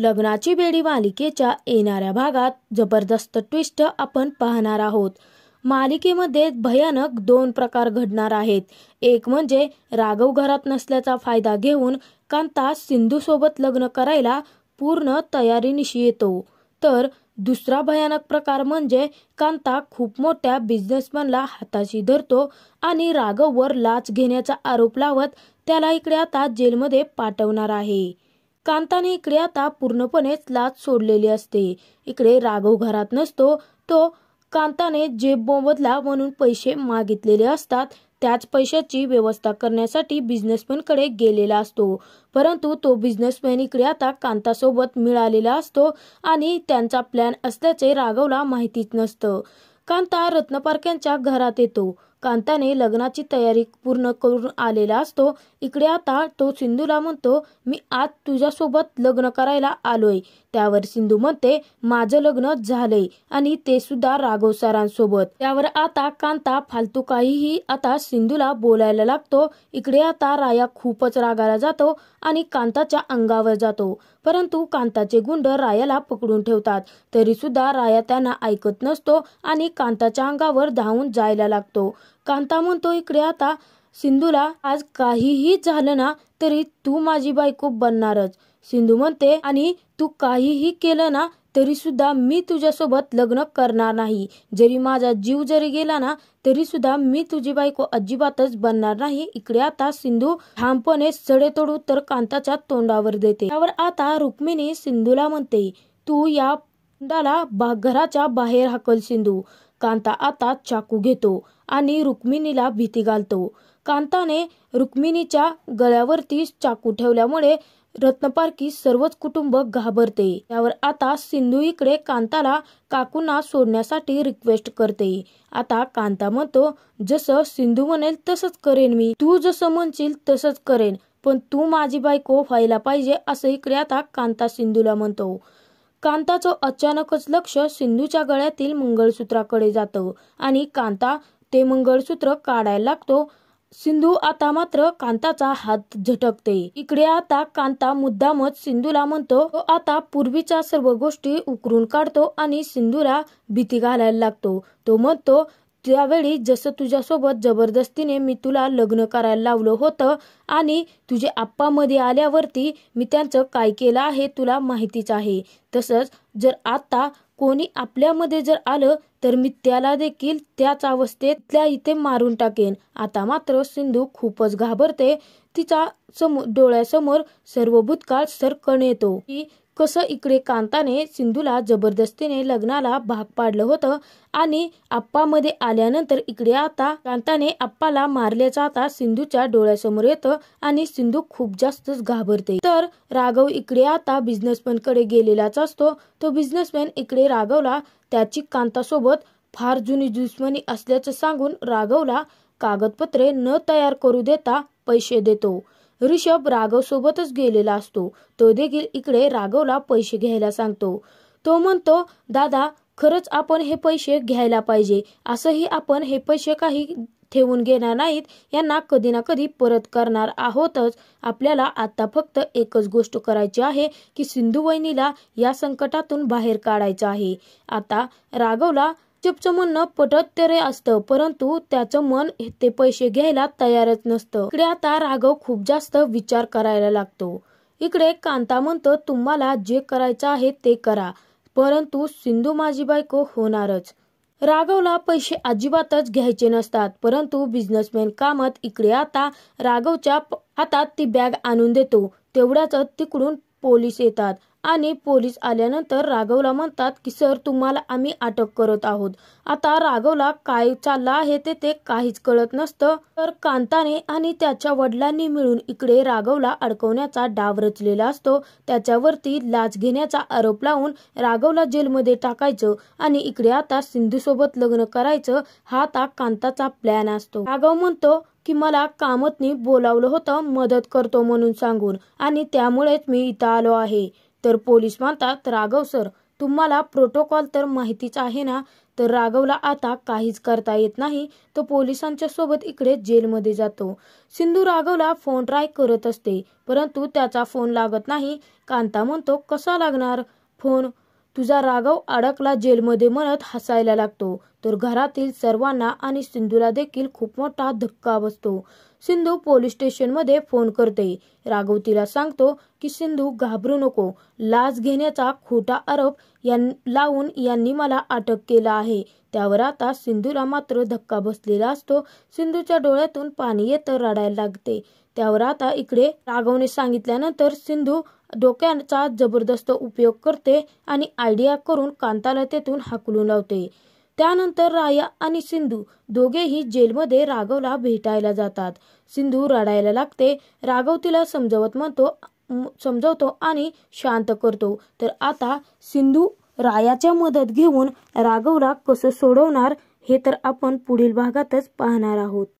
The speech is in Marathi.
लग्नाची बेडी मालिकेच्या येणाऱ्या भागात जबरदस्त ट्विस्ट आपण पाहणार आहोत मालिकेमध्ये भयानक दोन प्रकार घडणार आहेत एक म्हणजे राघव घरात नसल्याचा फायदा घेऊन कांता सोबत लग्न करायला पूर्ण तयारीनिशी येतो तर दुसरा भयानक प्रकार म्हणजे कांता खूप मोठ्या बिझनेसमॅनला हाताशी धरतो आणि राघववर लाच घेण्याचा आरोप लावत त्याला इकडे आता जेलमध्ये पाठवणार आहे कांताने इकडे आता पूर्णपणेच लाच सोडलेली असते इकडे राघव घरात नसतो तो कांताने जेब बोबदला म्हणून पैसे मागितलेले असतात त्याच पैशाची व्यवस्था करण्यासाठी कडे गेलेला असतो परंतु तो बिझनेसमॅन इकडे आता कांतासोबत मिळालेला असतो आणि त्यांचा प्लॅन असल्याचे राघवला माहितीच नसतं कांता रत्नपारख्यांच्या घरात येतो कांताने लग्नाची तयारी पूर्ण करून आलेला असतो इकडे आता तो सिंधूला म्हणतो मी आज तुझ्यासोबत लग्न करायला आलोय त्यावर सिंधू म्हणते माझं लग्न झालंय आणि ते सुद्धा राघव सरांसोबत त्यावर आता कांता फालतू काहीही आता सिंधूला बोलायला लागतो इकडे आता राया खूपच रागाला जातो आणि कांताच्या अंगावर जातो परंतु कांताचे गुंड रायाला पकडून ठेवतात तरी सुद्धा राया त्यांना ऐकत नसतो आणि कांताच्या अंगावर धावून जायला लागतो कांता म्हणतो इकडे आता सिंधूला आज काहीही झालं ना तरी तू माझी बायको बनणारच सिंधू म्हणते आणि तू काहीही केलं ना तरी सुद्धा मी तुझ्यासोबत लग्न करणार नाही जरी माझा जीव जरी गेला ना तरी सुद्धा मी तुझी बायको अजिबातच बनणार नाही इकडे आता सिंधू ठामपणे सडेतोड उत्तर कांताच्या तोंडावर देते त्यावर आता रुक्मिणी सिंधूला म्हणते तू या तोंडाला घराच्या बाहेर हाकल सिंधू कांता आता चाकू घेतो आणि रुक्मिणीला भीती घालतो कांताने रुक्मिणीच्या गळ्यावरती चाकू ठेवल्यामुळे रत्नपारखी सर्वच कुटुंब घाबरते त्यावर आता सिंधू इकडे कांताला काकूंना सोडण्यासाठी रिक्वेस्ट करते आता कांता म्हणतो जसं सिंधू म्हणेल तसंच करेन मी तू जसं म्हणशील तसंच करेन पण तू माझी बायको व्हायला पाहिजे असं इकडे आता कांता सिंधूला म्हणतो कांताचं अचानकच लक्ष सिंधूच्या गळ्यातील मंगळसूत्राकडे जातं आणि कांता ते मंगळसूत्र काढायला लागतो सिंधू आता मात्र कांताचा हात झटकते इकडे आता कांता मुद्दामच सिंधूला म्हणतो तो आता पूर्वीच्या सर्व गोष्टी उकरून काढतो आणि सिंधूला भीती घालायला लागतो तो म्हणतो त्यावेळी जसं तुझ्यासोबत जबरदस्तीने मी तुला लग्न करायला लावलं होतं आणि तुझे मध्ये आल्यावरती मी त्यांचं काय केलं आहे तुला माहितीच आहे तसंच जर आता कोणी आपल्यामध्ये जर आलं तर मी त्याला देखील त्याच अवस्थेतल्या इथे मारून टाकेन आता मात्र सिंधू खूपच घाबरते तिचा समोर डोळ्यासमोर सर्व भूतकाळ सरकण येतो की कसं इकडे कांताने सिंधूला जबरदस्तीने लग्नाला भाग पाडलं होतं आणि आप्पामध्ये आल्यानंतर इकडे आता कांताने आप्पाला मारल्याचा आता सिंधूच्या डोळ्यासमोर येत आणि सिंधू खूप जास्तच घाबरते तर राघव इकडे आता बिझनेसमॅन कडे गेलेलाच असतो तो बिझनेसमॅन इकडे राघवला त्याची कांतासोबत फार जुनी दुश्मनी असल्याचं सांगून राघवला कागदपत्रे न तयार करू देता पैसे देतो ऋषभ राघव सोबतच गेलेला असतो तो देखील इकडे राघवला पैसे घ्यायला सांगतो तो म्हणतो दादा खरंच आपण हे पैसे घ्यायला पाहिजे असंही आपण हे पैसे काही ठेवून घेणार नाहीत यांना कधी ना कधी परत करणार आहोतच आपल्याला आता फक्त एकच गोष्ट करायची आहे की सिंधू वहिनीला या संकटातून बाहेर काढायचं आहे आता राघवला पटत तरी असतं परंतु त्याचं मन ते पैसे घ्यायला तयारच नसतं इकडे आता राघव खूप जास्त विचार करायला लागतो इकडे कांता म्हणतो तुम्हाला जे करायचं आहे ते करा परंतु सिंधू माझी बायको होणारच राघवला पैसे अजिबातच घ्यायचे नसतात परंतु बिझनेसमॅन कामत इकडे आता राघवच्या हातात ती बॅग आणून देतो तेवढ्याच तिकडून पोलीस येतात आणि पोलीस आल्यानंतर राघवला म्हणतात की सर तुम्हाला आम्ही अटक करत आहोत आता राघवला काय चाललं आहे ते ते काहीच कळत नसतं तर कांताने आणि त्याच्या वडिलांनी मिळून इकडे राघवला अडकवण्याचा डाव रचलेला असतो त्याच्यावरती लाच घेण्याचा आरोप लावून राघवला जेलमध्ये टाकायचं आणि इकडे आता सिंधू सोबत लग्न करायचं हा आता कांताचा प्लॅन असतो राघव म्हणतो की मला कामतनी बोलावलं होतं मदत करतो म्हणून सांगून आणि त्यामुळेच मी इथं आलो आहे तर पोलीस म्हणतात राघव सर तुम्हाला प्रोटोकॉल तर माहितीच आहे ना तर राघवला आता काहीच करता येत नाही तो पोलिसांच्या सोबत इकडे जेलमध्ये जातो सिंधू राघवला फोन ट्राय करत असते परंतु त्याचा फोन लागत नाही कांता म्हणतो कसा लागणार फोन तुझा राघव अडकला जेलमध्ये म्हणत हसायला लागतो तर घरातील सर्वांना आणि सिंधूला देखील खूप मोठा धक्का बसतो सिंधू पोलीस स्टेशन मध्ये फोन करते राघव तिला सांगतो की सिंधू घाबरू नको लाच घेण्याचा खोटा आरोप यां लावून यांनी मला अटक केला आहे त्यावर आता सिंधूला मात्र धक्का बसलेला असतो सिंधूच्या डोळ्यातून पाणी येत रडायला लागते त्यावर आता इकडे राघवने सांगितल्यानंतर सिंधू डोक्याचा जबरदस्त उपयोग करते आणि आयडिया करून कांताला तेथून हाकलून लावते त्यानंतर राया आणि सिंधू दोघेही जेलमध्ये राघवला भेटायला जातात सिंधू रडायला लागते राघव तिला समजवत म्हणतो समजवतो आणि शांत करतो तर आता सिंधू रायाच्या मदत घेऊन राघवला कसं सोडवणार हे तर आपण पुढील भागातच पाहणार आहोत